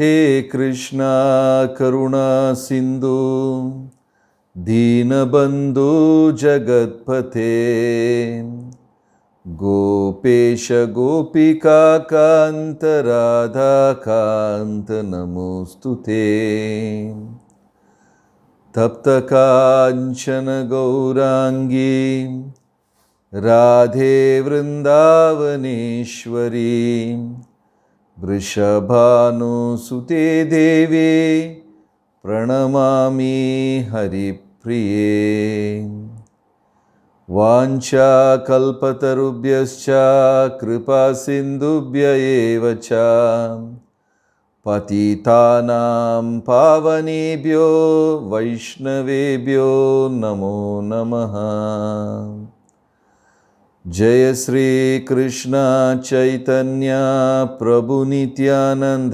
हे कृष्णा करुणा सिंधु दीनबंधु जगत्पते गोपेश गोपिकान्त राधाकान्त नमोऽस्तु ते गौरांगी राधे वृन्दावनेश्वरी वृषभानुसुते देवे प्रणमामि हरिप्रिये वाञ्छा कल्पतरुभ्यश्च कृपासिन्धुभ्य एव च पतितानां पावनेभ्यो वैष्णवेभ्यो नमो नमः जय श्री कृष्ण चैतन्य प्रभु नित्यानंद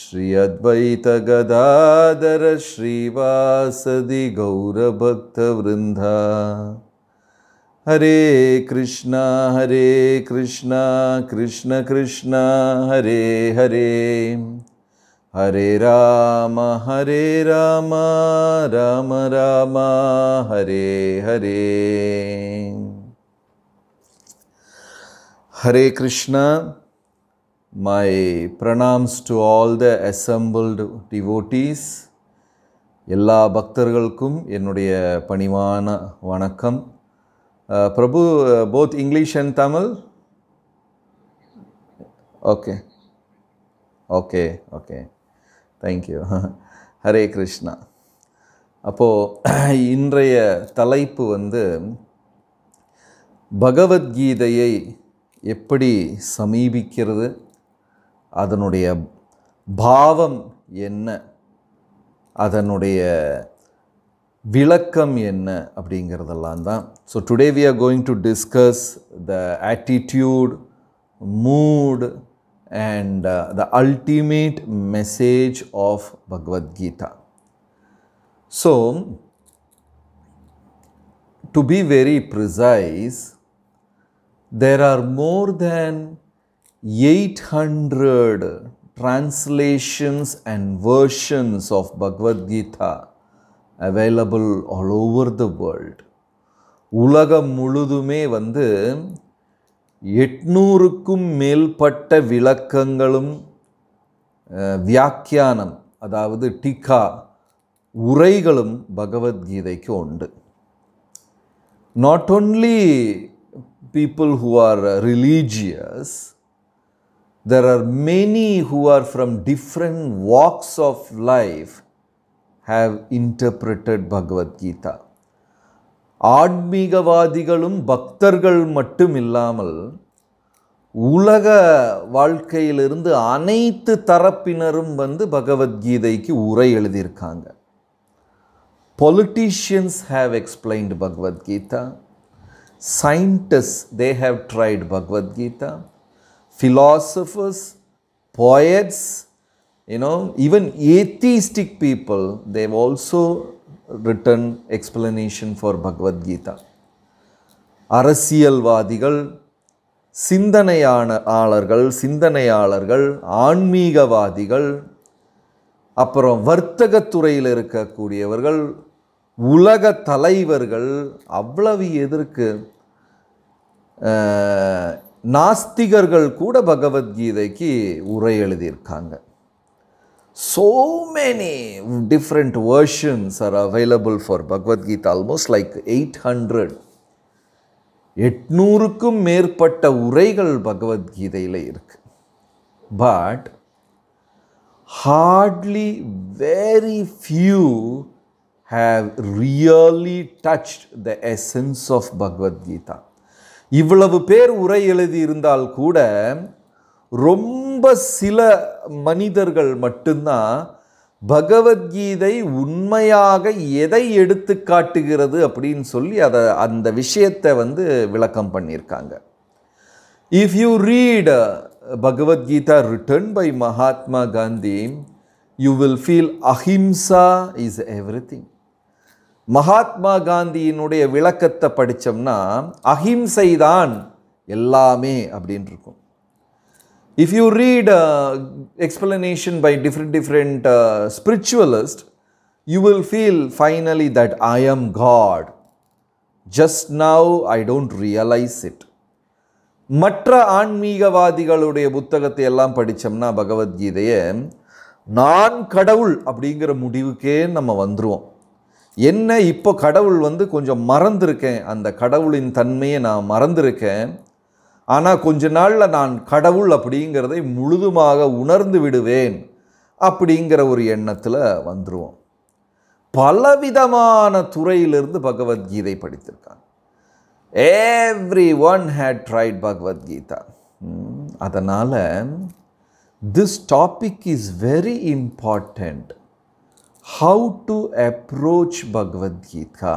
श्री अद्वैत गदाधर श्रीवासदि गौरभक्तवृन्दा Hare Krishna Hare Krishna Krishna Krishna Hare Hare Hare Ram Hare Ram Ram Ram Hare Hare Hare Krishna my pranams to all the assembled devotees எல்லா பக்தர்களுக்கும் என்னுடைய பணிவான வணக்கம் Prabhu both English and Tamil okay okay okay thank you Hare Krishna அப்போது இன்றைய தலைப்பு வந்து பகவத்கீதையை எப்படி சமீபிக்கிறது அதனுடைய பாவம் என்ன அதனுடைய விளக்கம் என்ன அப்படிங்கிறதெல்லாம் தான் so today we are going to discuss the attitude mood and the ultimate message of Bhagavad Gita so to be very precise there are more than 800 translations and versions of Bhagavad Gita available all over the world. உலகம் முழுதுமே வந்து எட்நூறுக்கும் மேல்பட்ட விளக்கங்களும் வியாக்கியானம் அதாவது டிகா உரைகளும் பகவத்கீதைக்கு உண்டு not only people who are religious, there are many who are from different walks of life have interpreted Bhagavad Gita. ஆன்மீகவாதிகளும் பக்தர்கள் மட்டும் இல்லாமல் உலக வாழ்க்கையிலிருந்து அனைத்து தரப்பினரும் வந்து பகவத்கீதைக்கு உரை எழுதியிருக்காங்க politicians have explained Bhagavad Gita scientists, they have tried Bhagavad Gita, philosophers, poets, you know, even atheistic people, they've also written explanation for Bhagavad Gita. அரசியல்வாதிகள் சிந்தனையான ஆளர்கள் சிந்தனையாளர்கள் ஆன்மீகவாதிகள் அப்புறம் வர்த்தகத்துறையில் இருக்கக்கூடியவர்கள் உலக தலைவர்கள் அவ்வளவு எதிர்க்கு நாஸ்திகர்கள் கூட பகவத்கீதைக்கு உரை எழுதியிருக்காங்க so many different versions are available for Bhagavad Gita almost like eight hundred எட்நூறுக்கும் மேற்பட்ட உரைகள் பகவத்கீதையில் இருக்குது but hardly very few have really touch the essence of Bhagavad Gita இவ்வளவு பேர் உரை எழுதி இருந்தால் கூட ரொம்ப சில மனிதர்கள் மட்டும்தான் பகவத்கீதை உண்மையாக எதை எடுத்து காட்டுகிறது அப்படின்னு சொல்லி அதை அந்த விஷயத்தை வந்து விளக்கம் பண்ணியிருக்காங்க if you read Bhagavad Gita written by Mahatma Gandhi you will feel ahimsa is everything Mahatma காந்தியினுடைய விளக்கத்தை படித்தோம்னா அஹிம்சை தான் எல்லாமே அப்படின் இருக்கும் if you read explanation by different different spiritualist you will feel finally that I am God just now I don't realise it மற்ற ஆன்மீகவாதிகளுடைய புத்தகத்தை எல்லாம் படித்தோம்னா பகவத்கீதையை நான் கடவுள் அப்படிங்கிற முடிவுக்கே நம்ம வந்துடுவோம் என்ன இப்போ கடவுள் வந்து கொஞ்சம் மறந்துருக்கேன் அந்த கடவுளின் தன்மையை நான் மறந்துருக்கேன் ஆனால் கொஞ்ச நாளில் நான் கடவுள் அப்படிங்கிறதை முழுதுமாக உணர்ந்து விடுவேன் அப்படிங்கிற ஒரு எண்ணத்தில் வந்துடுவோம் பலவிதமான துறையிலிருந்து பகவத்கீதை படித்திருக்காங்க every one had tried Bhagavad Gita அதனால் this topic is very important how to approach Bhagavad Gita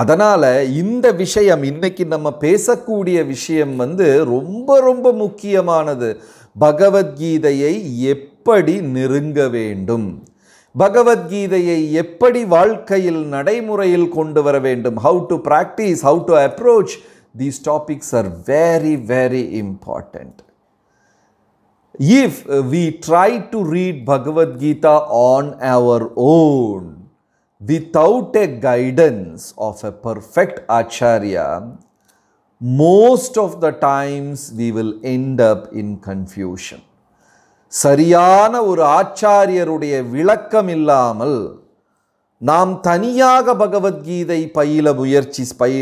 அதனால் இந்த விஷயம் இன்றைக்கி நம்ம பேசக்கூடிய விஷயம் வந்து ரொம்ப ரொம்ப முக்கியமானது பகவத்கீதையை எப்படி நெருங்க வேண்டும் பகவத்கீதையை எப்படி வாழ்க்கையில் நடைமுறையில் கொண்டு வர வேண்டும் how to practise how to approach these topics are very very important if we try to read Bhagavad Gita on our own without a guidance of a perfect Acharya, most of the times we will end up in confusion. சரியான ஒரு ஆச்சாரியருடைய விளக்கம் இல்லாமல் நாம் தனியாக பகவத்கீதை பயில முயற்சி பய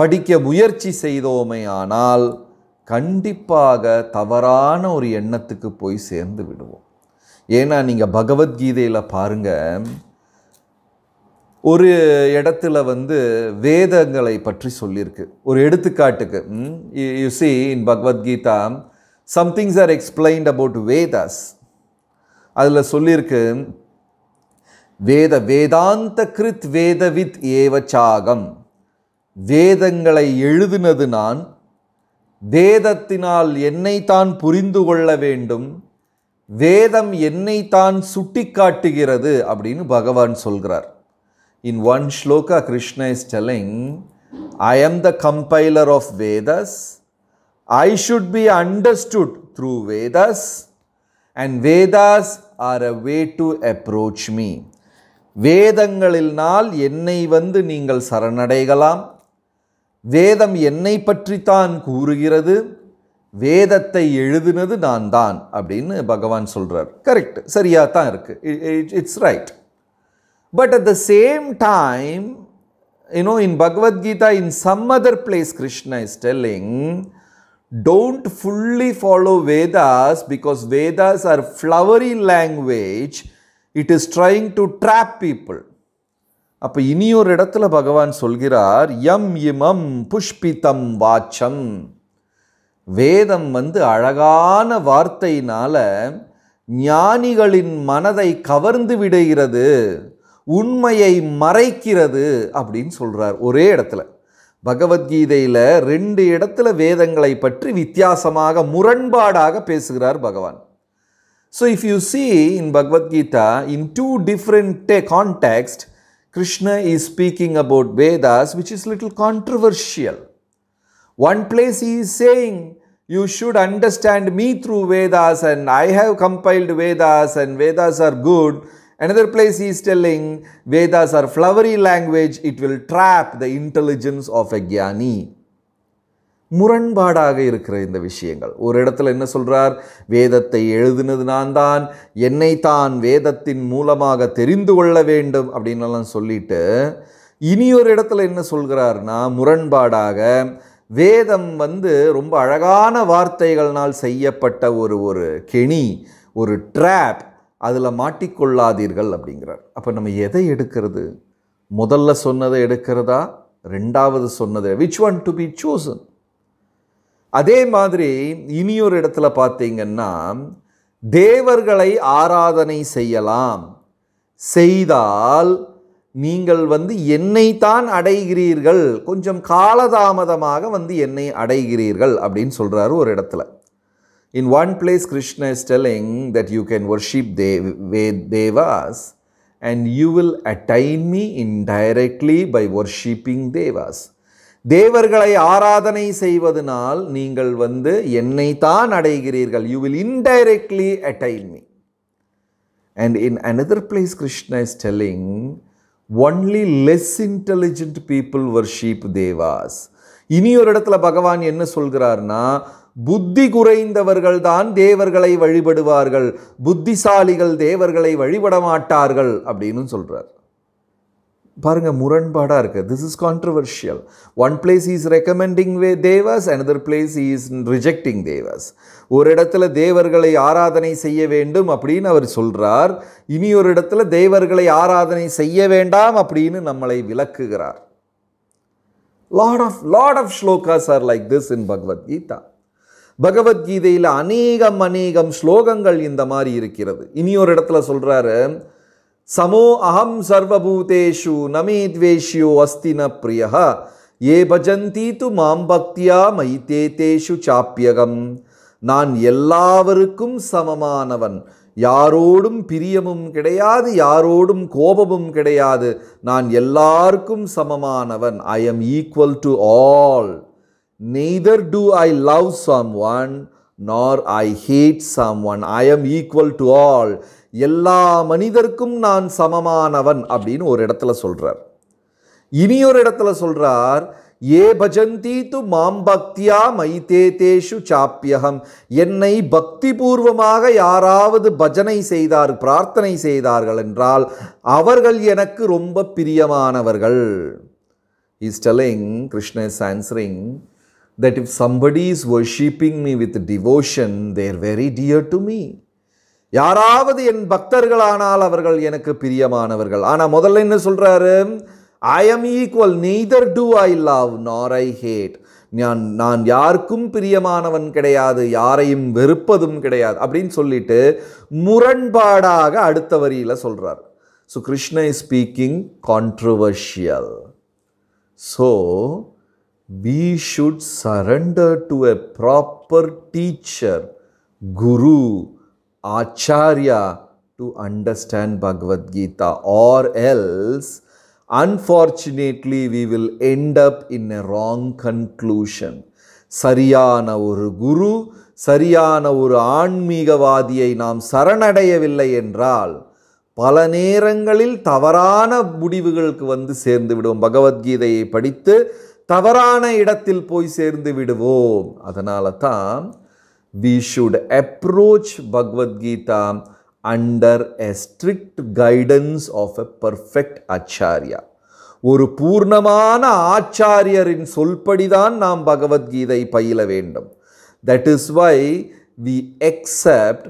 படிக்க முயற்சி செய்தோமே ஆனால் கண்டிப்பாக தவறான ஒரு எண்ணத்துக்கு போய் சேர்ந்து விடுவோம் ஏன்னா நீங்கள் பகவத்கீதையில் பாருங்கள் ஒரு இடத்துல வந்து வேதங்களை பற்றி சொல்லியிருக்கு ஒரு எடுத்துக்காட்டுக்கு you see in Bhagavad Gita somethings are explained about Vedas அதில் சொல்லியிருக்கு வேத வேதாந்த கிருத் வேதவித் ஏவச்சாகம் வேதங்களை எழுதுனது நான் வேதத்தினால் என்னை தான் புரிந்து கொள்ள வேண்டும் வேதம் என்னை தான் சுட்டி காட்டுகிறது அப்படின்னு பகவான் சொல்கிறார் in one shloka Krishna is telling I am the compiler of Vedas I should be understood through Vedas and Vedas are a way to approach me வேதங்களினால் என்னை வந்து நீங்கள் சரணடைகலாம் வேதம் என்னை பற்றித்தான் கூறுகிறது வேதத்தை எழுதினது நான் தான் அப்படின்னு பகவான் சொல்கிறார் கரெக்ட் சரியாக தான் இருக்குது it's right but at the same time you know in Bhagavad Gita in some other place Krishna is telling don't fully follow Vedas because Vedas are flowery language it is trying to trap people அப்போ இனியொரு இடத்துல பகவான் சொல்கிறார் எம் இமம் புஷ்பிதம் வாச்சம் வேதம் வந்து அழகான வார்த்தையினால் ஞானிகளின் மனதை கவர்ந்து விடுகிறது உண்மையை மறைக்கிறது அப்படின்னு சொல்கிறார் ஒரே இடத்துல பகவத்கீதையில் ரெண்டு இடத்துல வேதங்களை பற்றி வித்தியாசமாக முரண்பாடாக பேசுகிறார் பகவான் so if you see in Bhagavad Gita in two different context Krishna is speaking about Vedas, which is little controversial. One place he is saying, you should understand me through Vedas and I have compiled Vedas and Vedas are good. Another place he is telling Vedas are flowery language, it will trap the intelligence of a Jnani. முரண்பாடாக இருக்கிற இந்த விஷயங்கள் ஒரு இடத்துல என்ன சொல்கிறார் வேதத்தை எழுதினது நான் தான் என்னை தான் வேதத்தின் மூலமாக தெரிந்து கொள்ள வேண்டும் அப்படின்னலாம் சொல்லிட்டு இனி ஒரு இடத்துல என்ன சொல்கிறார்னா முரண்பாடாக வேதம் வந்து ரொம்ப அழகான வார்த்தைகள்னால் செய்யப்பட்ட ஒரு ஒரு கெணி ஒரு ட்ராப் அதில் மாட்டிக்கொள்ளாதீர்கள் அப்படிங்கிறார் அப்போ நம்ம எதை எடுக்கிறது முதல்ல சொன்னதை எடுக்கிறதா ரெண்டாவது சொன்னதை which one to be chosen அதே மாதிரி இனியொரு இடத்துல பார்த்தீங்கன்னா தேவர்களை ஆராதனை செய்யலாம் செய்தால் நீங்கள் வந்து என்னைத்தான் அடைகிறீர்கள் கொஞ்சம் காலதாமதமாக வந்து என்னை அடைகிறீர்கள் அப்படின்னு சொல்கிறாரு ஒரு இடத்துல in one place Krishna is telling that you can worship தேவ் வே devas and you will attain me indirectly by worshipping devas தேவர்களை ஆராதனை செய்வதனால் நீங்கள் வந்து என்னை தான் அடைகிறீர்கள் you will indirectly attain me and in another place Krishna is telling only less intelligent people worship devas இனி ஒரு இடத்துல பகவான் என்ன சொல்கிறார்னா புத்தி குறைந்தவர்கள் தான் தேவர்களை வழிபடுவார்கள் புத்திசாலிகள் தேவர்களை வழிபட மாட்டார்கள் அப்படின்னு சொல்கிறார் பாருங்கள் முரண்பாடாக இருக்குது this is controversial one place is recommending வே devas another place is rejecting devas ஒரு இடத்துல தேவர்களை ஆராதனை செய்ய வேண்டும் அப்படின்னு அவர் சொல்கிறார் இனி ஒரு இடத்துல தேவர்களை ஆராதனை செய்ய வேண்டாம் அப்படின்னு நம்மளை விளக்குகிறார் lot of lot of shlokas are like this in Bhagavad Gita பகவத்கீதையில் அநேகம் அநேகம் ஸ்லோகங்கள் இந்த மாதிரி இருக்கிறது இனி ஒரு இடத்துல சொல்கிறாரு சமோ அகம் சர்வபூதேஷு நமே துவேஷியோ அஸ்தி ந பிரிய ஏ பஜந்தி து மாம் பக்தியா மைத்தே தேஷு சாப்பியகம் நான் எல்லாவருக்கும் சமமானவன் யாரோடும் பிரியமும் கிடையாது யாரோடும் கோபமும் கிடையாது நான் எல்லாருக்கும் சமமானவன் I am equal to all neither do I love someone nor I hate someone I am equal to all எல்லா மனிதருக்கும் நான் சமமானவன் அப்படின்னு ஒரு இடத்துல சொல்கிறார் ஒரு இடத்துல சொல்கிறார் ஏ பஜந்தி து மாம் பக்தியா மைதே தேஷு சாப்பியகம் என்னை பக்தி பூர்வமாக யாராவது பஜனை செய்தார் பிரார்த்தனை செய்தார்கள் என்றால் அவர்கள் எனக்கு ரொம்ப பிரியமானவர்கள் is telling Krishna is answering that if somebody is worshipping me with devotion they're very dear to me யாராவது என் பக்தர்களானால் அவர்கள் எனக்கு பிரியமானவர்கள் ஆனால் முதல்ல என்ன சொல்கிறாரு I am equal neither do I love nor I had நான் நான் யாருக்கும் பிரியமானவன் கிடையாது யாரையும் வெறுப்பதும் கிடையாது அப்படின்னு சொல்லிட்டு முரண்பாடாக அடுத்த வரியில் சொல்கிறார் so Krishna is speaking controversial so we should surrender to a proper teacher guru Acharya to understand Bhagavad Gita, or else, unfortunately, we will end up in a wrong conclusion. சரியான ஒரு குரு சரியான ஒரு ஆன்மீகவாதியை நாம் சரணடையவில்லை என்றால் பல நேரங்களில் தவறான முடிவுகளுக்கு வந்து சேர்ந்து விடுவோம் பகவத்கீதையை படித்து தவறான இடத்தில் போய் சேர்ந்து விடுவோம் அதனால தான் we should approach Bhagavad Gita under a strict guidance of a perfect acharya. ஒரு பூர்ணமான ஆச்சாரியரின் சொல்படிதான் நாம் பகவத்கீதை பயில வேண்டும் that is why we accept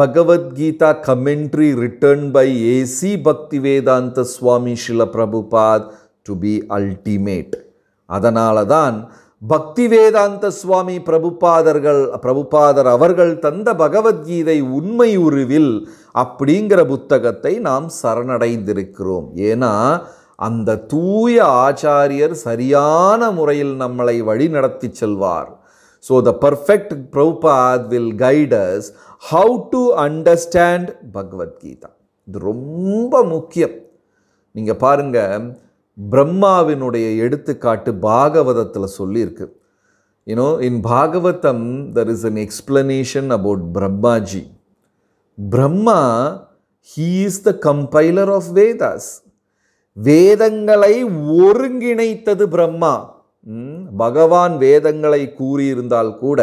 Bhagavad Gita commentary written by A C Bhakti Vedanta Swami Srila Prabhupada to be ultimate அதனால தான் பக்தி வேதாந்த சுவாமி பிரபுபாதர்கள் பிரபுபாதர் அவர்கள் தந்த பகவத்கீதை உண்மை உருவில் அப்படிங்கிற புத்தகத்தை நாம் சரணடைந்திருக்கிறோம் ஏன்னா அந்த தூய ஆச்சாரியர் சரியான முறையில் நம்மளை வழி நடத்தி செல்வார் so the perfect Prabhupada will guides how to understand Bhagavad Gita இது ரொம்ப முக்கியம் நீங்கள் பாருங்கள் பிரம்மாவினுடைய எடுத்துக்காட்டு பாகவதத்தில் சொல்லியிருக்கு you know in Bhagavatam there is an explanation about Brahmaji Brahma he is the compiler of Vedas வேதங்களை ஒருங்கிணைத்தது பிரம்மா பகவான் வேதங்களை கூறியிருந்தால் கூட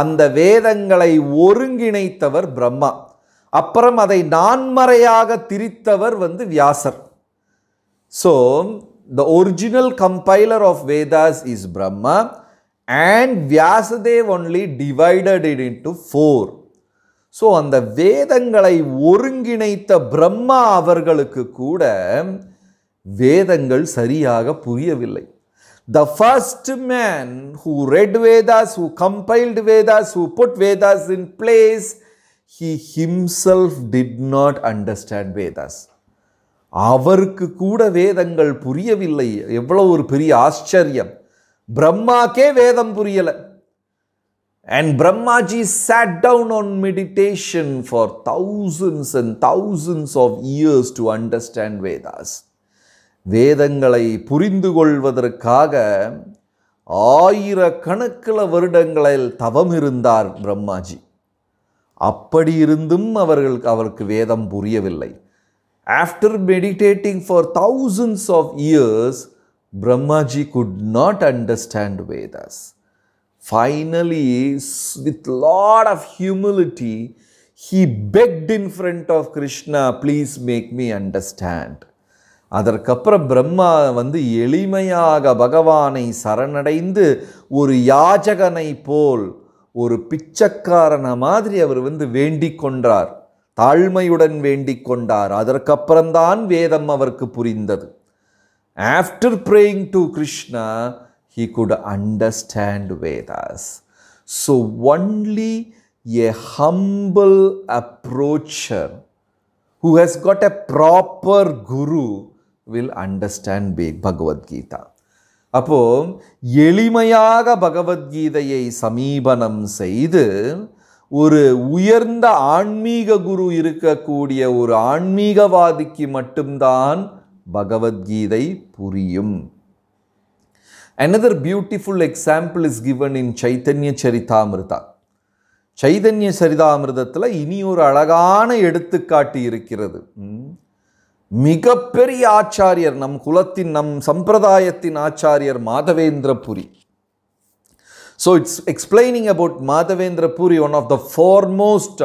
அந்த வேதங்களை ஒருங்கிணைத்தவர் பிரம்மா அப்புறம் அதை நான்மறையாக திரித்தவர் வந்து வியாசர் So, the original compiler of Vedas is Brahma and Vyasadeva only divided it into four. So, on the Vedangalai Urunginaita Brahma Avargalukku Kuda, Vedangal Sariyaga Puriyavillai. The first man who read Vedas, who compiled Vedas, who put Vedas in place, he himself did not understand Vedas. அவருக்கு கூட வேதங்கள் புரியவில்லை எவ்வளோ ஒரு பெரிய ஆச்சரியம் பிரம்மாக்கே வேதம் புரியலை and Brahmaji sat down on meditation for thousands and thousands of years to understand Vedas வேதங்களை புரிந்து கொள்வதற்காக ஆயிரக்கணக்கில் வருடங்களில் தவம் இருந்தார் பிரம்மாஜி அப்படி இருந்தும் அவர்களுக்கு அவருக்கு வேதம் புரியவில்லை After meditating for thousands of years, Brahmaji could not understand Vedas. Finally, with lot of humility, he begged in front of Krishna, please make me understand. அதற்கப்புறம் பிரம்மா வந்து எளிமையாக பகவானை சரணடைந்து ஒரு யாஜகனை போல் ஒரு பிச்சைக்காரன மாதிரி அவர் வந்து வேண்டிக் கொண்டார் தாழ்மையுடன் வேண்டிக் கொண்டார் அதற்கப்புறம்தான் வேதம் அவருக்கு புரிந்தது after praying to Krishna he could understand Vedas so only a humble approacher who has got a proper guru will understand பே பகவத்கீதா அப்போது எளிமையாக பகவத்கீதையை சமீபனம் செய்து ஒரு உயர்ந்த ஆன்மீக குரு இருக்கக்கூடிய ஒரு ஆன்மீகவாதிக்கு மட்டும்தான் பகவத்கீதை புரியும் another beautiful example is given in Chaitanya Charitamrita சைதன்ய சரிதாமிர்தத்தில் இனி ஒரு அழகான எடுத்துக்காட்டு இருக்கிறது மிகப்பெரிய ஆச்சாரியர் நம் குலத்தின் நம் சம்பிரதாயத்தின் ஆச்சாரியர் Madhavendra Puri so it's explaining about Madhavendra Puri, one of the foremost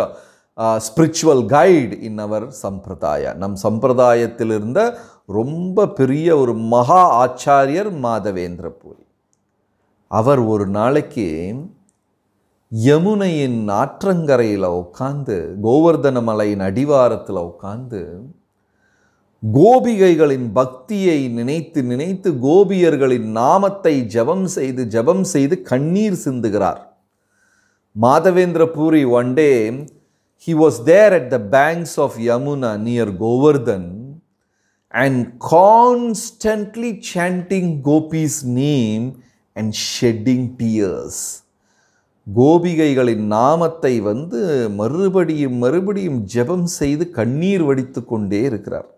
spiritual guide in our sampradaya நம் சம்பிரதாயத்தில் இருந்த ரொம்ப பெரிய ஒரு மகா ஆச்சாரியர் மாதவேந்திர பூரி அவர் ஒரு நாளைக்கு யமுனையின் ஆற்றங்கரையில் உட்காந்து கோவர்தன மலையின் அடிவாரத்தில் உட்காந்து கோபிகைகளின் பக்தியை நினைத்து நினைத்து கோபியர்களின் நாமத்தை ஜபம் செய்து ஜபம் செய்து கண்ணீர் சிந்துகிறார் Madhavendra Puri one day he was there at the banks of Yamuna near Govardhan and constantly chanting Gopi's name and shedding tears. கோபிகைகளின் நாமத்தை வந்து மறுபடியும் மறுபடியும் ஜெபம் செய்து கண்ணீர் வடித்து கொண்டே இருக்கிறார்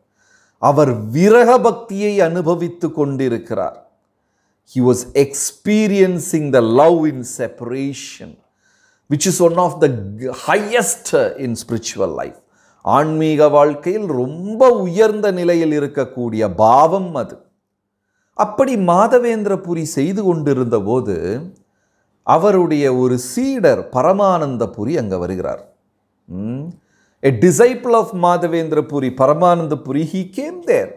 அவர் விரக பக்தியை அனுபவித்து கொண்டிருக்கிறார் he was experiencing the love in separation which is one of the highest in spiritual life ஆன்மீக வாழ்க்கையில் ரொம்ப உயர்ந்த நிலையில் இருக்கக்கூடிய பாவம் அது அப்படி மாதவேந்திரபுரி செய்து கொண்டிருந்த போது அவருடைய ஒரு சீடர் பரமானந்தபுரி அங்கே வருகிறார் a disciple of Madhavendra Puri Paramananda Puri he came there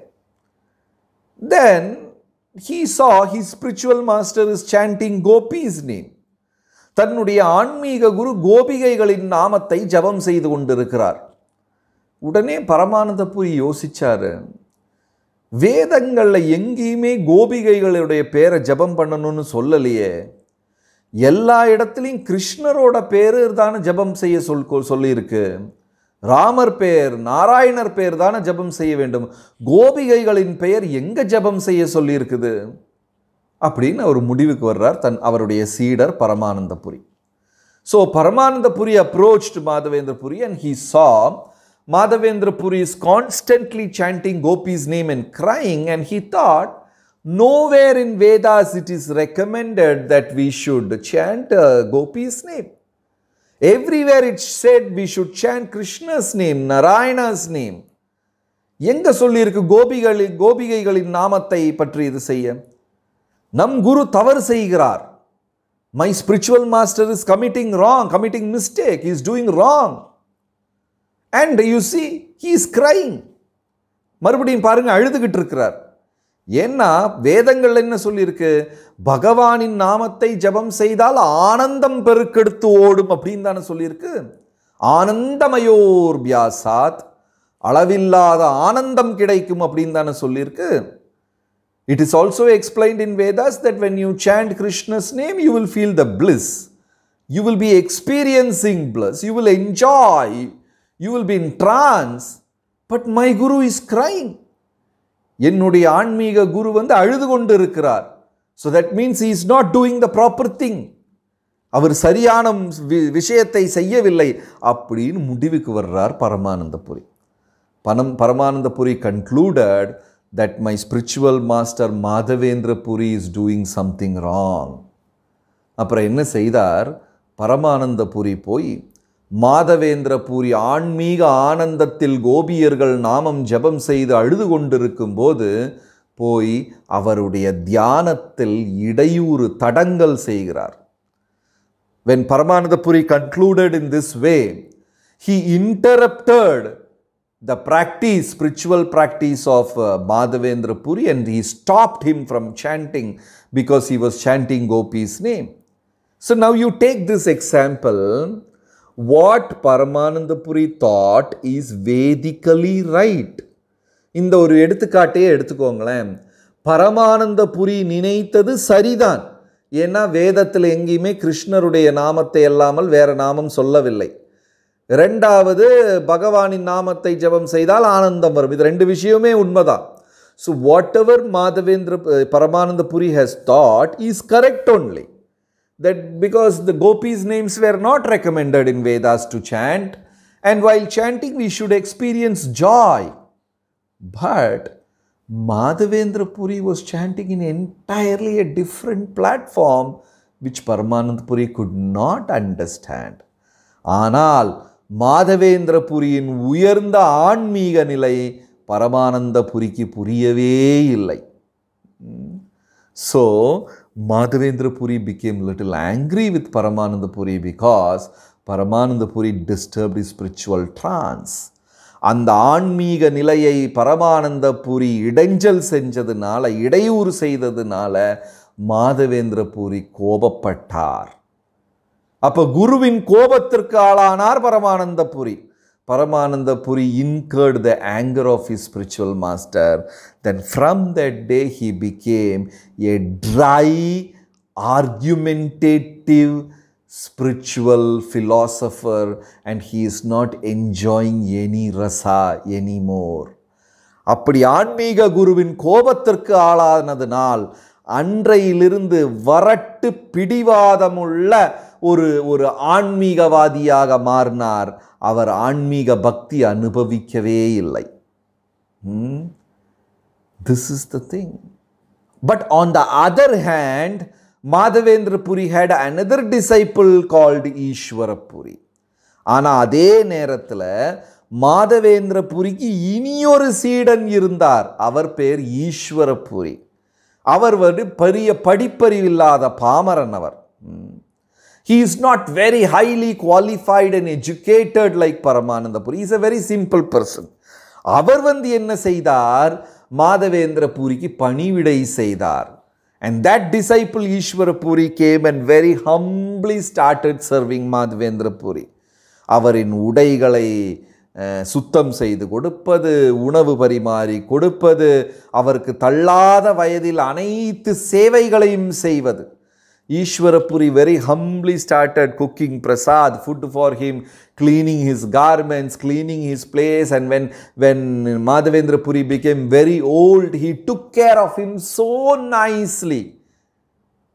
then he saw he spiritual master is master Gopis chanting தன்னுடைய ஆன்மீக குரு கோபிகைகளின் நாமத்தை ஜபம் செய்து கொண்டிருக்கிறார் உடனே பரமானந்தபுரி யோசிச்சார் வேதங்களில் எங்கேயுமே கோபிகைகளுடைய பேரை ஜபம் பண்ணணும்னு சொல்லலையே எல்லா இடத்துலையும் கிருஷ்ணரோட பேரு தானே ஜபம் செய்ய சொல் சொல்லியிருக்கு ராமர் பெயர் நாராயணர் பெயர் தானே ஜபம் செய்ய வேண்டும் கோபிகைகளின் பெயர் எங்கே ஜபம் செய்ய சொல்லியிருக்குது அப்படின்னு அவர் முடிவுக்கு வர்றார் தன் அவருடைய சீடர் Paramananda Puri so Paramananda Puri approached Madhavendra Puri and he saw Madhavendra Puri is constantly chanting Gopis name and crying and he thought nowhere in Vedas it is recommended that we should chant uh, Gopi's everywhere it said we should chant Krishna's name Narayana's name எங்க சொல்லியிருக்கு கோபிகளில் கோபிகைகளின் நாமத்தை பற்றி இது செய்ய நம் குரு தவறு செய்கிறார் my spiritual master is committing wrong committing mistake is doing wrong and you see he is crying மறுபடியும் பாருங்க அழுதுகிட்டு இருக்கிறார் ஏன்னா வேதங்கள் என்ன சொல்லியிருக்கு பகவானின் நாமத்தை ஜபம் செய்தால் ஆனந்தம் பெருக்கெடுத்து ஓடும் அப்படின்னு தானே சொல்லியிருக்கு ஆனந்தமயோர் வியாசாத் அளவில்லாத ஆனந்தம் கிடைக்கும் அப்படின்னு தானே சொல்லியிருக்கு it is also explained in Vedas that when you chant Krishna's name you will feel the bliss you will be experiencing bliss you will enjoy you will be in trance but my guru is crying என்னுடைய ஆன்மீக குரு வந்து அழுது கொண்டு இருக்கிறார் so that means is not doing the proper thing அவர் சரியான விஷயத்தை செய்யவில்லை அப்படின்னு முடிவுக்கு வர்றார் பரமானந்தபுரி பணம் Paramananda Puri concluded that my spiritual master Madhavendra Puri is doing something wrong அப்புறம் என்ன செய்தார் பரமானந்தபுரி போய் மாதவேந்திரபூரி ஆன்மீக ஆனந்தத்தில் கோபியர்கள் நாமம் ஜபம் செய்து அழுது கொண்டிருக்கும் போது போய் அவருடைய தியானத்தில் இடையூறு தடங்கல் செய்கிறார் when Paramananda Puri concluded in this way he interrupted the practice spiritual practice of Madhavendra Puri and he stopped him from chanting because he was chanting Gopis name so now you take this example what Paramananda Puri thought is Vedically right இந்த ஒரு எடுத்துக்காட்டையே எடுத்துக்கோங்களேன் பரமானந்தபுரி நினைத்தது சரிதான் ஏன்னா வேதத்தில் எங்கேயுமே கிருஷ்ணருடைய நாமத்தை அல்லாமல் வேறு நாமம் சொல்லவில்லை ரெண்டாவது பகவானின் நாமத்தை ஜபம் செய்தால் ஆனந்தம் வரும் இது ரெண்டு விஷயமே உண்மைதான் so whatever Madhavendra Paramananda Puri has thought is correct only that because the gopis names were not recommended in Vedas to chant and while chanting we should experience joy. But Madhavendra Puri was chanting in entirely a different platform which Paramanand Puri could not understand. Anal ஆனால் மாதவேந்திரபுரியின் உயர்ந்த ஆன்மீக நிலை பரமானந்தபுரிக்கு புரியவே இல்லை so Madhavendra Puri became little angry with Paramananda Puri because Paramananda Puri disturbed his spiritual trance. அந்த ஆன்மீக நிலையை பரமானந்த பூரி இடைஞ்சல் செஞ்சதுனால இடையூறு செய்ததுனால மாதவேந்திர பூரி கோபப்பட்டார் அப்போ குருவின் கோபத்திற்கு ஆளானார் பரமானந்த puri Paramanandapuri incurred the anger of his spiritual master. Then from that day he became a dry, argumentative spiritual philosopher and he is not enjoying any rasa anymore. அப்படி ஆன்மீக குருவின் கோபத்திற்கு ஆளானதுனால் அன்றையிலிருந்து வரட்டு பிடிவாதமுள்ள ஒரு ஒரு ஆன்மீகவாதியாக மாறினார் அவர் ஆன்மீக பக்தி அனுபவிக்கவே இல்லை this is the thing but on the other hand Madhavendra Puri had another disciple called Ishvara Puri ஆனால் அதே நேரத்தில் மாதவேந்திர புரிக்கு இனியொரு சீடன் இருந்தார் அவர் பேர் ஈஸ்வரபுரி அவர் வந்து பெரிய படிப்பறிவில்லாத பாமரன் அவர் He is not very highly qualified and educated like Paramanandapuri. He is a very simple person. அவர் வந்து என்ன செய்தார் மாதவேந்திரபூரிக்கு பணிவிடை செய்தார் and that disciple Ishvara Puri came and very humbly started serving Madhavendra Puri அவரின் உடைகளை சுத்தம் செய்து கொடுப்பது உணவு பரிமாறி கொடுப்பது அவருக்கு தள்ளாத வயதில் அனைத்து சேவைகளையும் செய்வது Ishwarapuri very humbly started cooking prasad, food for him, cleaning his garments, cleaning his place. And when, when Madhavendra Puri became very old, he took care of him so nicely.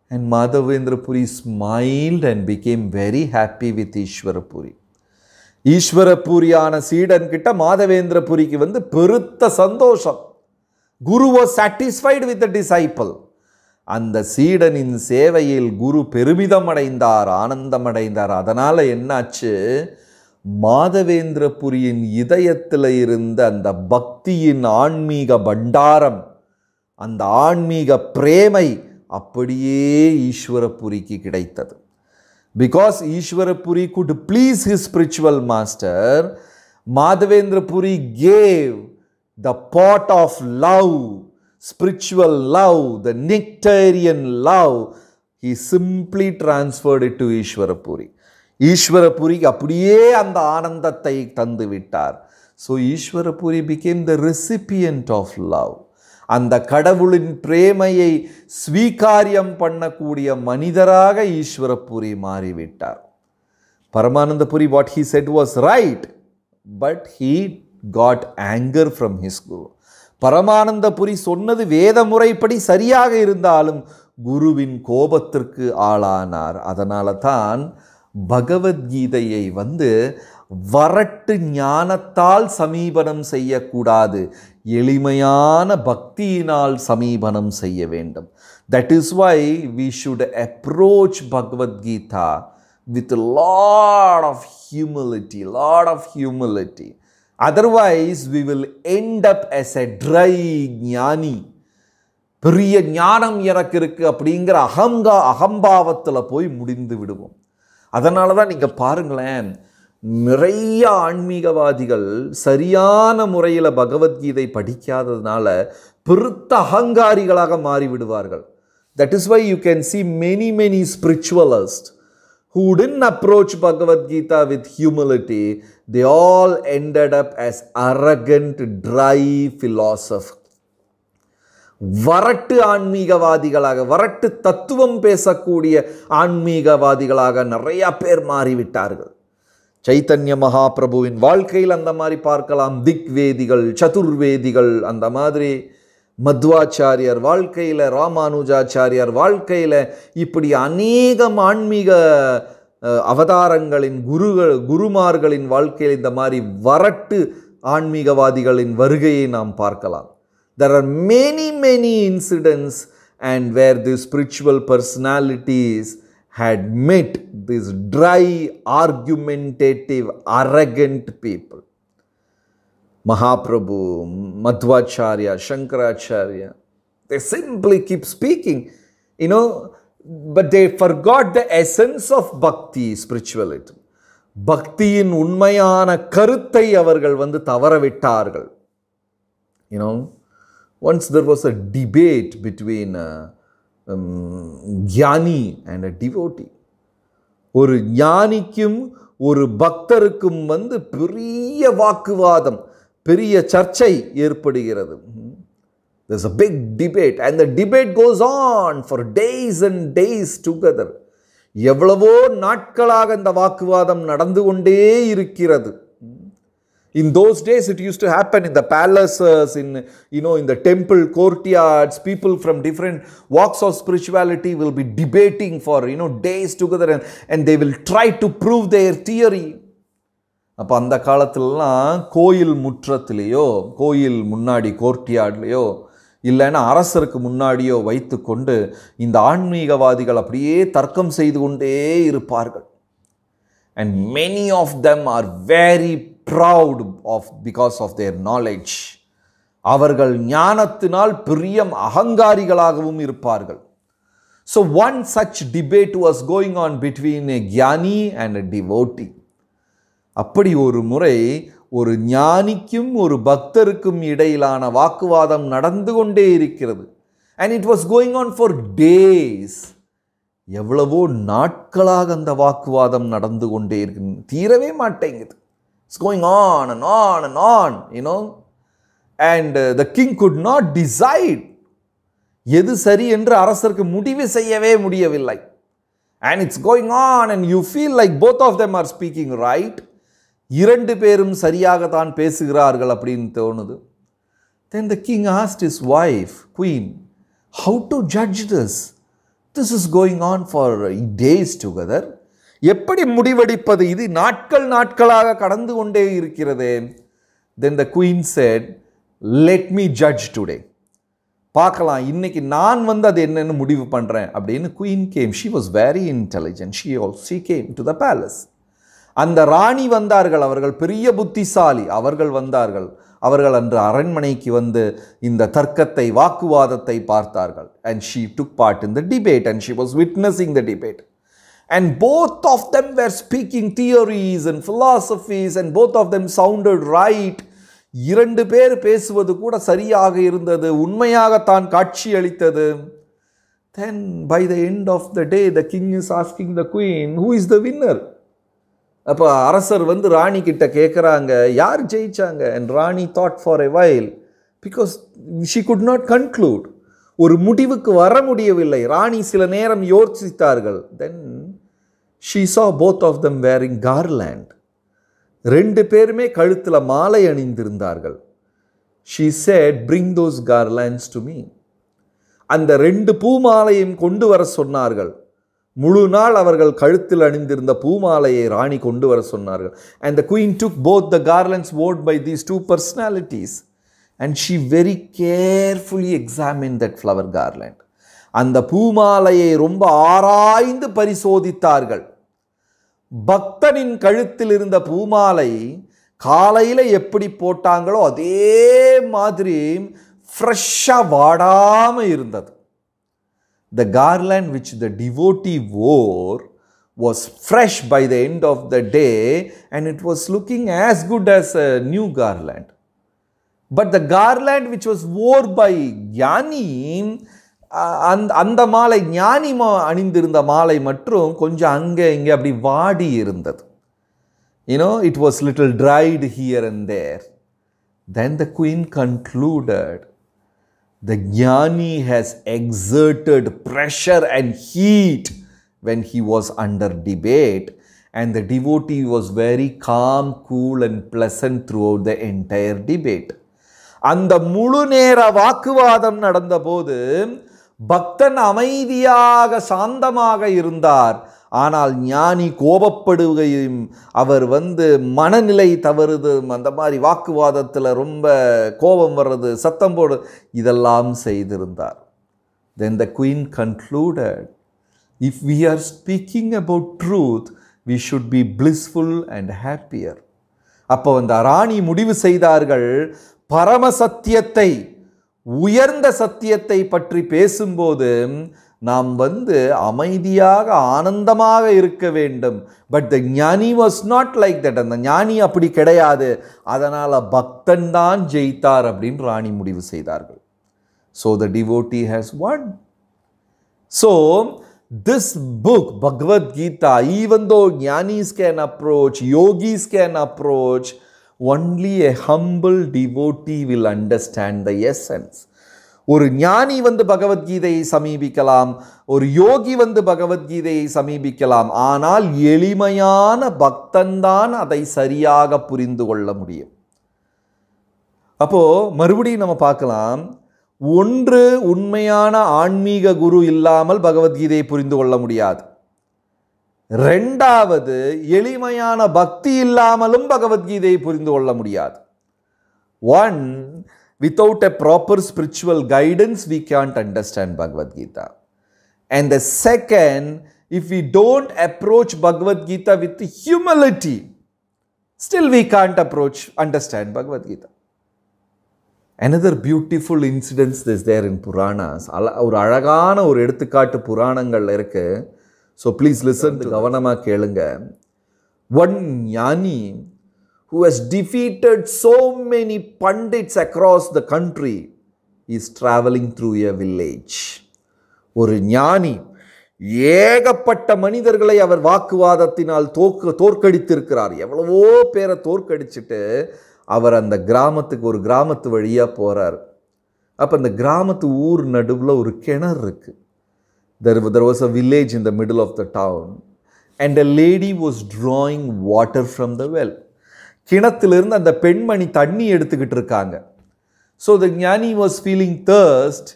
And Madhavendra Puri smiled and became very happy with Ishwarapuri. ஈஸ்வரபூரியான Madhavendra Puri மாதவேந்திரபுரிக்கு வந்து purutta சந்தோஷம் Guru was satisfied with the disciple. அந்த சீடனின் சேவையில் குரு பெருமிதம் அடைந்தார் ஆனந்தம் அடைந்தார் அதனால் என்னாச்சு மாதவேந்திரபுரியின் இதயத்தில் இருந்த அந்த பக்தியின் ஆன்மீக பண்டாரம் அந்த ஆன்மீக பிரேமை அப்படியே ஈஸ்வரபுரிக்கு கிடைத்தது because Ishvara Puri could please his spiritual master Madhavendra Puri gave the pot of love spiritual love the nectarean love he simply transferred it Ishvara Puri Ishvara Puri அப்படியே அந்த ஆனந்தத்தை தந்து விட்டார் so Ishvara Puri became the recipient of love அந்த கடவுளின் பிரேமையை ஸ்வீகாரியம் பண்ணக்கூடிய மனிதராக ஈஸ்வரபுரி மாறிவிட்டார் Paramananda Puri what he said was right but he got anger from his guru Paramananda Puri சொன்னது வேத முறைப்படி சரியாக இருந்தாலும் குருவின் கோபத்திற்கு ஆளானார் அதனால தான் பகவத்கீதையை வந்து வரட்டு ஞானத்தால் சமீபனம் செய்யக்கூடாது எளிமையான பக்தியினால் சமீபனம் செய்ய வேண்டும் that is why we should approach Bhagavad Gita with lot of humility lot of humility otherwise we will end up as a dry jnani பெரிய ஞானம் எனக்கு இருக்குது அப்படிங்கிற அகங்கா அகம்பாவத்தில் போய் முடிந்து விடுவோம் அதனால தான் நீங்கள் பாருங்களேன் நிறைய ஆன்மீகவாதிகள் சரியான முறையில் பகவத்கீதை படிக்காததுனால பெருத்த அகங்காரிகளாக மாறிவிடுவார்கள் that is why you can see many many spiritualist who didn't approach Bhagavad Gita with humility, they all ended up as arrogant, dry philosophers. வரட்டு ஆன்மீகவாதிகளாக வரட்டு தத்துவம் பேசக்கூடிய ஆன்மீகவாதிகளாக நிறையா பேர் மாறிவிட்டார்கள் சைத்தன்ய மகாபிரபுவின் வாழ்க்கையில் அந்த மாதிரி பார்க்கலாம் திக்வேதிகள் சதுர்வேதிகள் அந்த மாதிரி மத்வாச்சாரியர் வாழ்க்கையில் ராமானுஜாச்சாரியார் வாழ்க்கையில் இப்படி அநேகம் ஆன்மீக அவதாரங்களின் குருகள் குருமார்களின் வாழ்க்கையில் இந்த மாதிரி வரட்டு ஆன்மீகவாதிகளின் வருகையை நாம் பார்க்கலாம் there are many many incidents and where the spiritual personalities had met this dry argumentative arrogant people Mahaprabhu, Madhvacharya, Shankaracharya. They simply keep speaking, you know, but they forgot the essence of bhakti, spirituality. பக்தியின் உண்மையான கருத்தை அவர்கள் வந்து தவறவிட்டார்கள் you know once there was a debate between jnani and a devotee ஒரு ஞானிக்கும் ஒரு பக்தருக்கும் வந்து பெரிய வாக்குவாதம் பெரிய சர்ச்சை ஏற்படுகிறது there's a big debate and the debate goes on for days and days together எவ்வளவோ நாட்களாக இந்த வாக்குவாதம் நடந்து கொண்டே இருக்கிறது in those days it use palaces, in இந்த know, இன் யூனோ இந்த temple people people different different walks of will will be for for you know days together and and they will try to prove their theory அப்போ அந்த காலத்திலலாம் கோயில் முற்றத்திலேயோ கோயில் முன்னாடி கோர்ட்டியார்ட்லேயோ இல்லைன்னா அரசருக்கு முன்னாடியோ வைத்து கொண்டு இந்த ஆன்மீகவாதிகள் அப்படியே தர்க்கம் செய்து கொண்டே இருப்பார்கள் and many of them are very proud of because of their knowledge அவர்கள் ஞானத்தினால் பிரியம் அகங்காரிகளாகவும் இருப்பார்கள் so one such debate was going on between a gyani and a devotee அப்படி ஒரு முறை ஒரு ஞானிக்கும் ஒரு பக்தருக்கும் இடையிலான வாக்குவாதம் நடந்து கொண்டே இருக்கிறது and it was going on for days எவ்வளவோ நாட்களாக அந்த வாக்குவாதம் நடந்து கொண்டே இருக்கு தீரவே மாட்டேங்குது it's going on and on and on you know and the king could not decide எது சரி என்று அரசருக்கு முடிவு செய்யவே முடியவில்லை and it's going on and you feel like both of them are speaking right இரண்டு பேரும் சரியாகத்தான் பேசுகிறார்கள் அப்படின்னு தோணுது then the king asked his wife queen how to judge this this is going on for days together எப்படி முடிவெடுப்பது இது நாட்கள் நாட்களாக கடந்து கொண்டே இருக்கிறது then the queen said let me judge today பார்க்கலாம் இன்னைக்கு நான் வந்து அது என்னென்னு முடிவு பண்ணுறேன் அப்படின்னு queen came she was very intelligent she all she came to the palace அந்த ராணி வந்தார்கள் அவர்கள் பெரிய புத்திசாலி அவர்கள் வந்தார்கள் அவர்கள் அன்று அரண்மனைக்கு வந்து இந்த தர்க்கத்தை வாக்குவாதத்தை பார்த்தார்கள் and she took part in the debate and she was witnessing the debate and both of them were speaking theories and philosophies and both of them sounded right இரண்டு பேர் பேசுவது கூட சரியாக இருந்தது உண்மையாகத்தான் காட்சி அளித்தது then by the end of the day the king is asking the queen who is the winner அப்போ அரசர் வந்து ராணி கிட்ட கேட்குறாங்க யார் ஜெயிச்சாங்க அண்ட் ராணி thought for a while because she could not conclude ஒரு முடிவுக்கு வர முடியவில்லை ராணி சில நேரம் யோசித்தார்கள் then she saw both of them wearing garland ரெண்டு பேருமே கழுத்தில் மாலை அணிந்திருந்தார்கள் she said bring those garlands to me அந்த ரெண்டு பூ மாலையும் கொண்டு வர சொன்னார்கள் முழு நாள் அவர்கள் கழுத்தில் அணிந்திருந்த பூமாலையை ராணி கொண்டு வர சொன்னார்கள் and the queen took both the garlands ஓட் by these two personalities and she very carefully examine that flower garland அந்த பூமாலையை ரொம்ப ஆராய்ந்து பரிசோதித்தார்கள் பக்தனின் கழுத்தில் இருந்த பூமாலை காலையில் எப்படி போட்டாங்களோ அதே மாதிரி ஃப்ரெஷ்ஷாக வாடாமல் இருந்தது the garland which the devotee wore was fresh by the end of the day and it was looking as good as a new garland. But the garland which was worn by Jnani, Malay Yani மாலை ஞானி அணிந்திருந்த மாலை மற்றும் கொஞ்சம் அங்கே இங்கே அப்படி வாடி இருந்தது you know it was little dried here and there then the queen concluded the jnani has exerted pressure and heat when he was under debate and the devotee was very calm, cool and pleasant throughout the entire debate. அந்த முழு நேர வாக்குவாதம் நடந்தபோது பக்தன் அமைதியாக சாந்தமாக இருந்தார் ஆனால் ஞானி கோபப்படுகையும் அவர் வந்து மனநிலை தவறுது அந்த மாதிரி வாக்குவாதத்தில் ரொம்ப கோபம் வர்றது சத்தம் போடு இதெல்லாம் செய்திருந்தார் then the queen concluded if we are speaking about truth we should be blissful and happier அப்போ அந்த ராணி முடிவு செய்தார்கள் பரம சத்தியத்தை உயர்ந்த சத்தியத்தை பற்றி பேசும்போது நாம் வந்து அமைதியாக ஆனந்தமாக இருக்க வேண்டும் but the jnani was not like that அந்த ஞானி அப்படி கிடையாது அதனால் பக்தன் தான் ஜெயித்தார் அப்படின்னு ராணி முடிவு செய்தார்கள் so the devotee has won so this book Bhagavad Gita even though gnanis can approach yogis can approach only a humble devotee will understand the essence ஒரு ஞானி வந்து பகவத்கீதையை சமீபிக்கலாம் ஒரு யோகி வந்து பகவத்கீதையை சமீபிக்கலாம் ஆனால் எளிமையான பக்தன்தான் அதை சரியாக புரிந்து கொள்ள முடியும் அப்போது மறுபடியும் நம்ம பார்க்கலாம் ஒன்று உண்மையான ஆன்மீக குரு இல்லாமல் பகவத்கீதையை புரிந்து கொள்ள முடியாது ரெண்டாவது எளிமையான பக்தி இல்லாமலும் பகவத்கீதையை புரிந்து கொள்ள முடியாது one Without a proper spiritual guidance, we can't understand Bhagavad Gita. And the second, if we don't approach Bhagavad Gita with humility, still we can't approach, understand Bhagavad Gita. Another beautiful incidents this there in Puranas அல ஒரு அழகான ஒரு எடுத்துக்காட்டு புராணங்களில் இருக்குது so please listen கவனமாக கேளுங்க one jnani who has defeated so many pundits across the country, is traveling through a village. ஒரு ஞானி ஏகப்பட்ட மனிதர்களை அவர் வாக்குவாதத்தினால் தோக்க தோற்கடித்திருக்கிறார் எவ்வளவோ பேரை தோற்கடிச்சிட்டு அவர் அந்த கிராமத்துக்கு ஒரு கிராமத்து வழியாக போகிறார் அப்போ அந்த கிராமத்து ஊர் நடுவில் ஒரு கிணறு இருக்குது there there was a village in the middle of the town and a lady was drawing water from the well கிணத்திலிருந்து அந்த பெண்மணி தண்ணி எடுத்துக்கிட்டு இருக்காங்க so the jnani was feeling thirst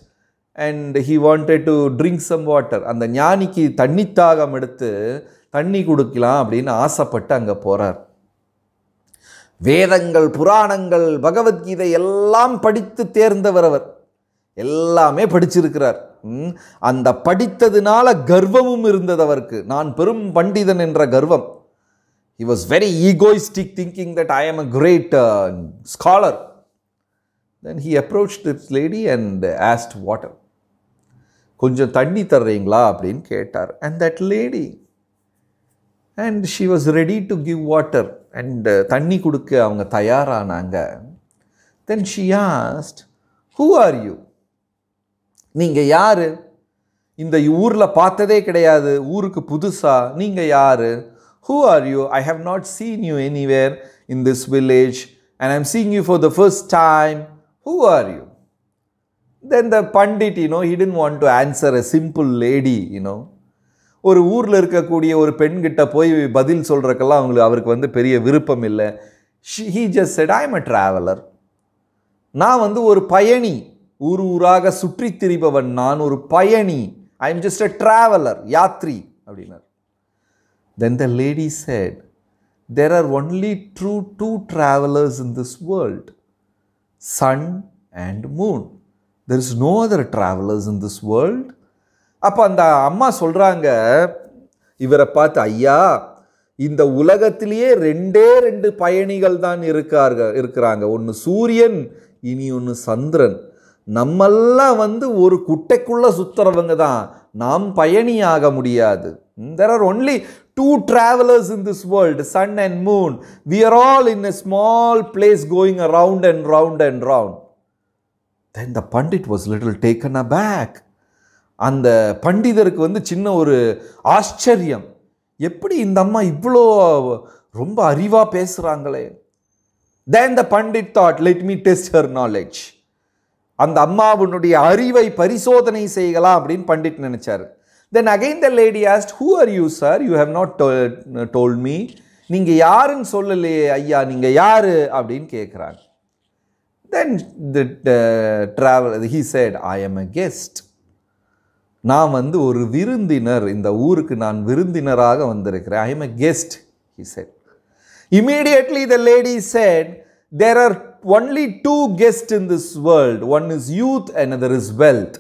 and he wanted to drink some water அந்த ஞானிக்கு தண்ணி தாகம் எடுத்து தண்ணி கொடுக்கலாம் அப்படின்னு ஆசைப்பட்டு அங்கே போகிறார் வேதங்கள் புராணங்கள் பகவத்கீதை எல்லாம் படித்து தேர்ந்தவர் அவர் எல்லாமே படிச்சிருக்கிறார் அந்த படித்ததுனால கர்வமும் இருந்தது அவருக்கு நான் பெரும் பண்டிதன் என்ற கர்வம் He was very egoistic, thinking that I am a great scholar then Then approach approached lady and asked water கொஞ்சம் தண்ணி தர்றீங்களா அப்படின்னு கேட்டார் and that lady and she was ready to give water and தண்ணி கொடுக்க அவங்க தயாரானாங்க then she asked who are you நீங்கள் யார் இந்த ஊரில் பார்த்ததே கிடையாது ஊருக்கு புதுசாக நீங்கள் யார் Who are you? I have not seen you anywhere in this village and I'm seeing you for the first time. Who are you? Then the Pandit, you know, he didn't want to answer a simple lady, you know. ஒரு ஊரில் இருக்கக்கூடிய ஒரு பெண்கிட்ட போய் பதில் சொல்கிறக்கெல்லாம் அவங்களுக்கு அவருக்கு வந்து பெரிய விருப்பம் இல்லை she he just said I'm a traveller நான் வந்து ஒரு பயணி ஊர் ஊராக சுற்றி திரிபவன் நான் ஒரு பயணி I am just a traveller yatri அப்படின்னார் then the lady said there are only true two travellers in this world sun and moon there is no other travelers in this world. அப்போ அந்த அம்மா சொல்கிறாங்க இவரை பார்த்து ஐயா இந்த உலகத்திலேயே ரெண்டே ரெண்டு பயணிகள் தான் இருக்கார்கள் இருக்கிறாங்க ஒன்று சூரியன் இனி ஒன்று சந்திரன் நம்மெல்லாம் வந்து ஒரு குட்டைக்குள்ளே சுற்றுறவங்க தான் நாம் பயணியாக முடியாது there are only two travelers in this world, sun and moon. We are all in a small place going around and round and round. Then the Pandit was little taken aback. அந்த பண்டிதருக்கு வந்து சின்ன ஒரு ஆச்சரியம் எப்படி இந்த அம்மா இவ்வளோ ரொம்ப அறிவாக பேசுகிறாங்களே then the pandit thought let me test her knowledge அந்த அம்மாவுனுடைய அறிவை பரிசோதனை செய்யலாம் அப்படின்னு பண்டிட் நினச்சார் then again the lady asked who are you sir you have not told me நீங்கள் யாருன்னு சொல்லலையே ஐயா நீங்கள் யார் அப்படின்னு கேட்குறாங்க then the travel he said I am a guest நான் வந்து ஒரு விருந்தினர் இந்த ஊருக்கு நான் விருந்தினராக வந்திருக்கிறேன் I am a guest he said immediately the lady said there are only two guest in this world one is youth and other is wealth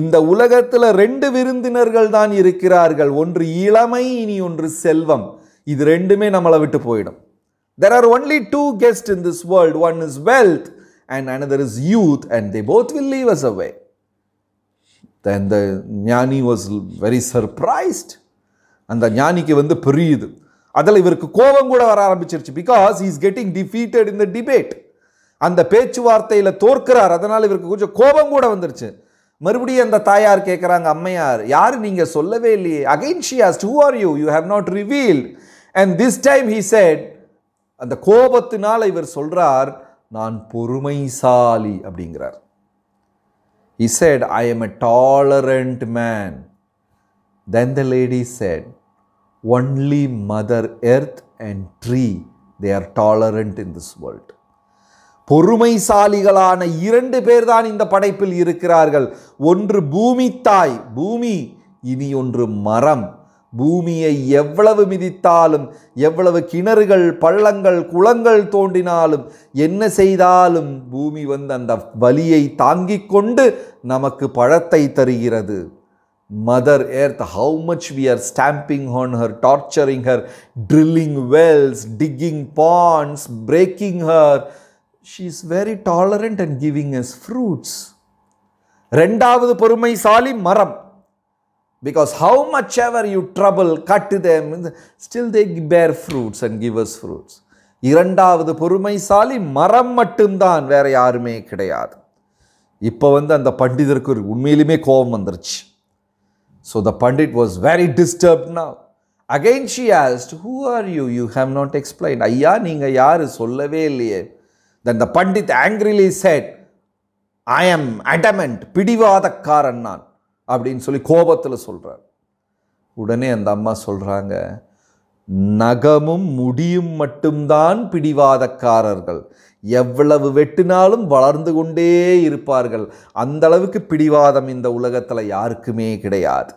இந்த உலகத்தில் ரெண்டு விருந்தினர்கள் தான் இருக்கிறார்கள் ஒன்று இளமை இனி ஒன்று செல்வம் இது ரெண்டுமே நம்மளை விட்டு போயிடும் there are only two guest in this world one is wealth and another is youth and they both will leave us away then the jnani was very surprised அந்த ஞானிக்கு வந்து புரியுது அதில் இவருக்கு கோபம் கூட வர ஆரம்பிச்சிருச்சு because is getting defeated in the debate அந்த பேச்சுவார்த்தையில் தோற்கிறார் அதனால் இவருக்கு கொஞ்சம் கோபம் கூட வந்துருச்சு மறுபடியும் அந்த தாயார் கேட்குறாங்க அம்மையார் யார் நீங்கள் சொல்லவே இல்லையே again she asked who are you you have not revealed and this time he said அந்த கோபத்தினால் இவர் சொல்கிறார் நான் பொறுமைசாலி அப்படிங்கிறார் he said I am a tolerant man then the lady said only mother earth and tree they are tolerant in this world பொறுமைசாலிகளான இரண்டு பேர்தான் இந்த படைப்பில் இருக்கிறார்கள் ஒன்று பூமி தாய் பூமி இனி ஒன்று மரம் பூமியை எவ்வளவு மிதித்தாலும் எவ்வளவு கிணறுகள் பள்ளங்கள் குளங்கள் தோண்டினாலும் என்ன செய்தாலும் பூமி வந்து அந்த வலியை தாங்கிக் கொண்டு நமக்கு பழத்தை தருகிறது mother earth how much we are stamping on her torturing her drilling wells digging ponds breaking her she is very tolerant and giving us fruits ரெண்டாவது பொறுமைசாலி மரம் because how much ever you trouble cut them still they bear fruits and give fruits இரண்டாவது பொறுமைசாலி மரம் மட்டும்தான் வேற யாருமே கிடையாது இப்போ வந்து அந்த பண்டிதருக்கு ஒரு உண்மையிலுமே கோபம் வந்துருச்சு so the pandit was very disturb now again she asked who are you you have not explain ஐயா நீங்கள் யார் சொல்லவே இல்லையே then the pandit angrily said I am adamant பிடிவாதக்காரன் நான் அப்படின்னு சொல்லி கோபத்தில் சொல்கிறார் உடனே அந்த அம்மா சொல்கிறாங்க நகமும் முடியும் மட்டும்தான் பிடிவாதக்காரர்கள் எவ்வளவு வெட்டினாலும் வளர்ந்து கொண்டே இருப்பார்கள் அந்த அளவுக்கு பிடிவாதம் இந்த உலகத்தில் யாருக்குமே கிடையாது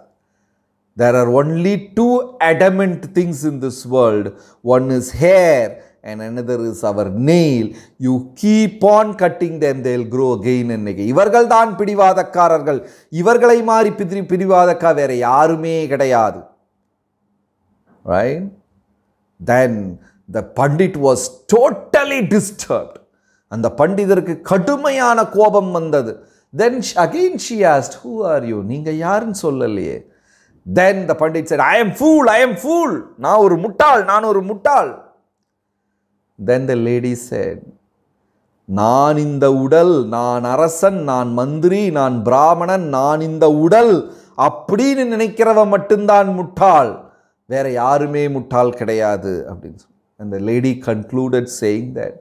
there are only two adamant things in this world one is hair and another is our nail you keep on cutting them they'll grow again என்னைக்கு இவர்கள் தான் பிடிவாதக்காரர்கள் இவர்களை மாறி பிதிரி பிடிவாதக்கா வேறு யாருமே கிடையாது right then the pandit was totally disturbed அந்த பண்டிதருக்கு கடுமையான கோபம் வந்தது then again she asked who are you நீங்கள் யாருன்னு சொல்லலையே then the pandit sir I am fool I am fool நான் ஒரு முட்டாள் நான் ஒரு முட்டாள் Then the lady said, நான் இந்த உடல் நான் அரசன் நான் மந்திரி நான் பிராமணன் நான் இந்த உடல் அப்படின்னு நினைக்கிறவ மட்டும்தான் முட்டாள் வேற யாருமே முட்டாள் கிடையாது அப்படின்னு சொல்லி அந்த lady concluded saying that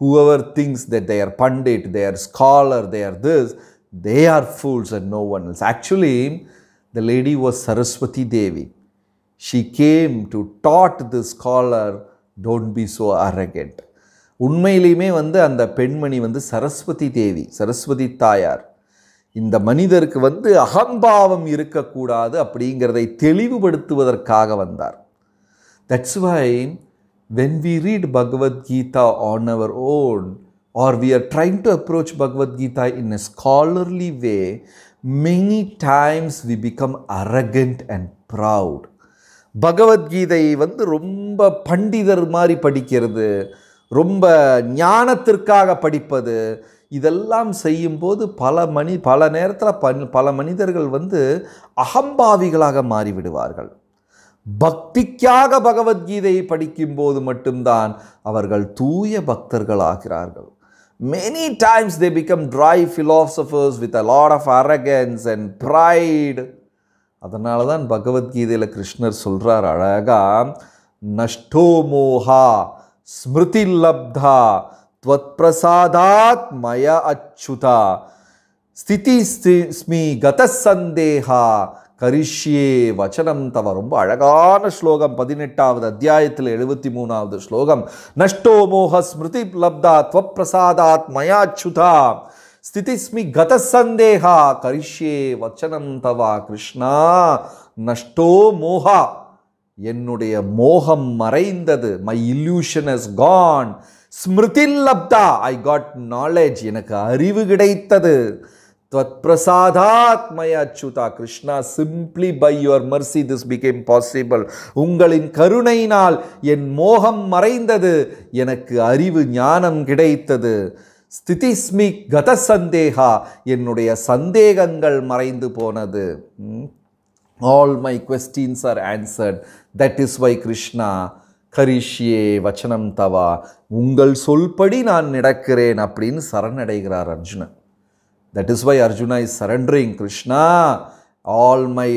whoever thinks that they're pandit they're scholar they're this they are fools and no one else actually the lady was Saraswati Devi she came to taught the scholar don't be so arrogant உண்மையிலையுமே வந்து அந்த பெண்மணி வந்து சரஸ்வதி தேவி சரஸ்வதி தாயார் இந்த மனிதருக்கு வந்து அகம்பாவம் இருக்கக்கூடாது அப்படிங்கிறதை தெளிவுபடுத்துவதற்காக வந்தார் that's why when we read Bhagavad Gita on our own or we are trying to approach Bhagavad Gita in in scholarly way many times we become arrogant and proud Bhagavad Gita வந்து ரொம்ப பண்டிதர் மாதிரி படிக்கிறது ரொம்ப ஞானத்திற்காக படிப்பது இதெல்லாம் செய்யும்போது பல மணி பல நேரத்தில் பன் பல மனிதர்கள் வந்து அகம்பாவிகளாக மாறிவிடுவார்கள் பக்திக்காக பகவத்கீதையை படிக்கும்போது மட்டும்தான் அவர்கள் தூய பக்தர்கள் ஆகிறார்கள் many times they become dry philosophers with a lot of arrogance and pride அதனால தான் பகவத்கீதையில் கிருஷ்ணர் சொல்கிறார் அழகா நஷ்டோமோஹா ஸ்மிருதி லப்தா துவத் பிரசாதாத் மய அச்சுதா ஸ்திதி ஸ்மி கத கதசந்தேகா கரிஷ்யே வச்சனம் தவ ரொம்ப அழகான ஸ்லோகம் பதினெட்டாவது அத்தியாயத்தில் எழுபத்தி மூணாவது ஸ்லோகம் நஷ்டோ ஸ்மிருதி லப்தா துவப்பிரசாதாத் மயாச்சுதா ஸ்திதிஸ்மி கத சந்தேகா கரிஷ்யே வச்சனம் தவா கிருஷ்ணா நஷ்டோ மோகா என்னுடைய மோகம் மறைந்தது மை இல்யூஷன் இஸ் கான் ஸ்மிருதி லப்தா ஐ காட் நாலேஜ் எனக்கு அறிவு கிடைத்தது பிரசாதாத் மய அச்சுதா Krishna simply by your mercy this became possible உங்களின் கருணையினால் என் மோகம் மறைந்தது எனக்கு அறிவு ஞானம் கிடைத்தது ஸ்திதிஸ்மி கத சந்தேகா என்னுடைய சந்தேகங்கள் மறைந்து போனது all my questions are answered that is why Krishna கரிஷ்யே வச்சனம் தவா உங்கள் சொல்படி நான் நடக்கிறேன் அப்படின்னு சரணடைகிறார் Arjuna that is why Arjuna is surrendering Krishna all my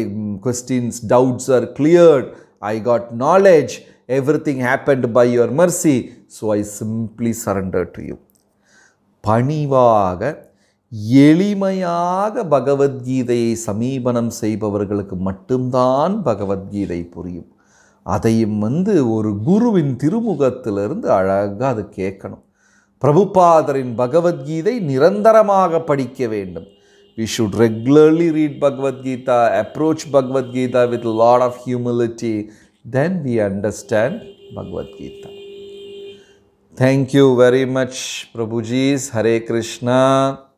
questions doubts are cleared I got knowledge everything happened by your mercy so I simply surrender to you பணிவாக எளிமையாக பகவத்கீதையை சமீபனம் செய்பவர்களுக்கு மட்டும்தான் பகவத்கீதை புரியும் அதையும் வந்து ஒரு குருவின் திருமுகத்திலிருந்து அழகாக அது கேட்கணும் பிரபுபாதரின் பகவத்கீதை நிரந்தரமாக படிக்க வேண்டும் we should regularly read Bhagavad Gita approach Bhagavad Gita with lot of humility then we understand Bhagavad Gita Thank you very much, Prabhujis. Hare Krishna.